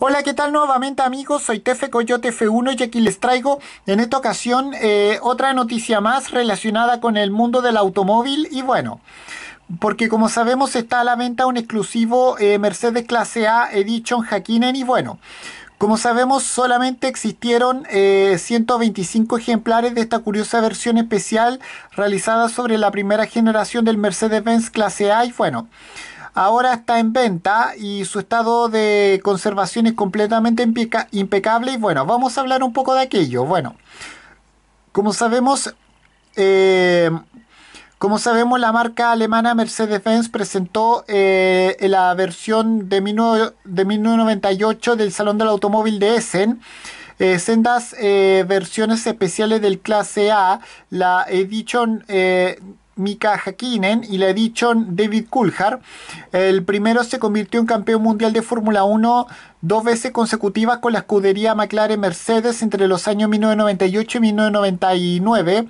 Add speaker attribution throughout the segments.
Speaker 1: Hola, ¿qué tal nuevamente amigos? Soy Tefe Coyote F1 y aquí les traigo en esta ocasión eh, otra noticia más relacionada con el mundo del automóvil y bueno... Porque como sabemos está a la venta un exclusivo eh, Mercedes Clase A Edition Hakinen y bueno, como sabemos, solamente existieron 125 eh, ejemplares de esta curiosa versión especial realizada sobre la primera generación del Mercedes-Benz Clase A y bueno, ahora está en venta y su estado de conservación es completamente impecable y bueno, vamos a hablar un poco de aquello. Bueno, como sabemos, eh, como sabemos la marca alemana Mercedes-Benz presentó eh, la versión de, 1998 del Salón del Automóvil de Essen. Eh, sendas versiones especiales del clase A, la Edition Mika Hakkinen y la dicho David Coulthard. El primero se convirtió en campeón mundial de Fórmula 1 dos veces consecutivas con la escudería McLaren Mercedes entre los años 1998 y 1999,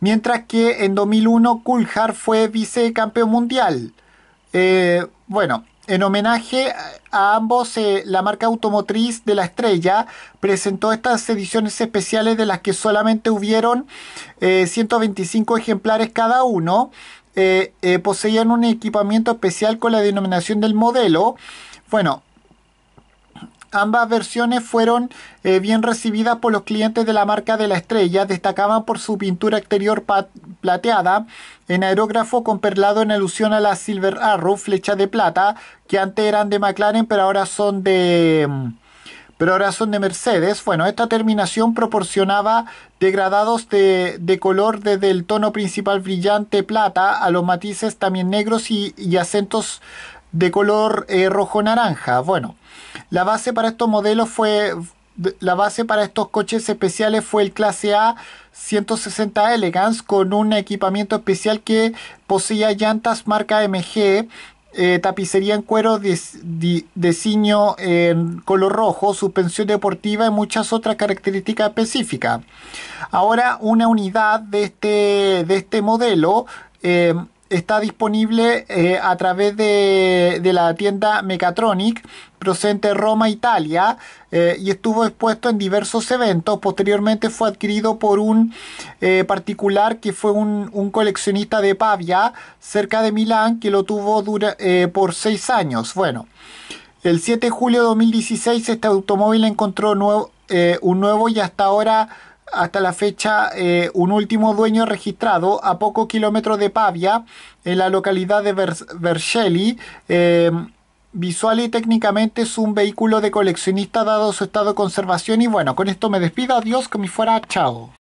Speaker 1: mientras que en 2001 Coulthard fue vicecampeón mundial. Eh, bueno, en homenaje a ambos, eh, la marca automotriz de la estrella presentó estas ediciones especiales de las que solamente hubieron 125 eh, ejemplares cada uno. Eh, poseían un equipamiento especial con la denominación del modelo. Bueno, Ambas versiones fueron eh, bien recibidas por los clientes de la marca de la estrella, destacaban por su pintura exterior plateada en aerógrafo con perlado en alusión a la Silver Arrow, flecha de plata, que antes eran de McLaren pero ahora son de pero ahora son de Mercedes. Bueno, esta terminación proporcionaba degradados de, color desde el tono principal brillante plata a los matices también negros y acentos de color eh, rojo naranja. Bueno, la base para estos modelos fue la base para estos coches especiales fue el clase A 160 Elegance con un equipamiento especial que poseía llantas marca MG eh, tapicería en cuero de, en color rojo, suspensión deportiva y muchas otras características específicas. Ahora una unidad de este, de este modelo eh, está disponible eh, a través de, la tienda Mecatronic procedente de Roma, Italia, eh, y estuvo expuesto en diversos eventos. Posteriormente fue adquirido por un eh, particular que fue un, coleccionista de Pavia, cerca de Milán, que lo tuvo por seis años. Bueno, el 7 de julio de 2016 este automóvil encontró un nuevo y hasta ahora hasta la fecha eh, un último dueño registrado a pocos kilómetros de Pavia, en la localidad de Vercelli. Eh, visual y técnicamente es un vehículo de coleccionista dado su estado de conservación y bueno, con esto me despido, adiós, que me fuera, chao.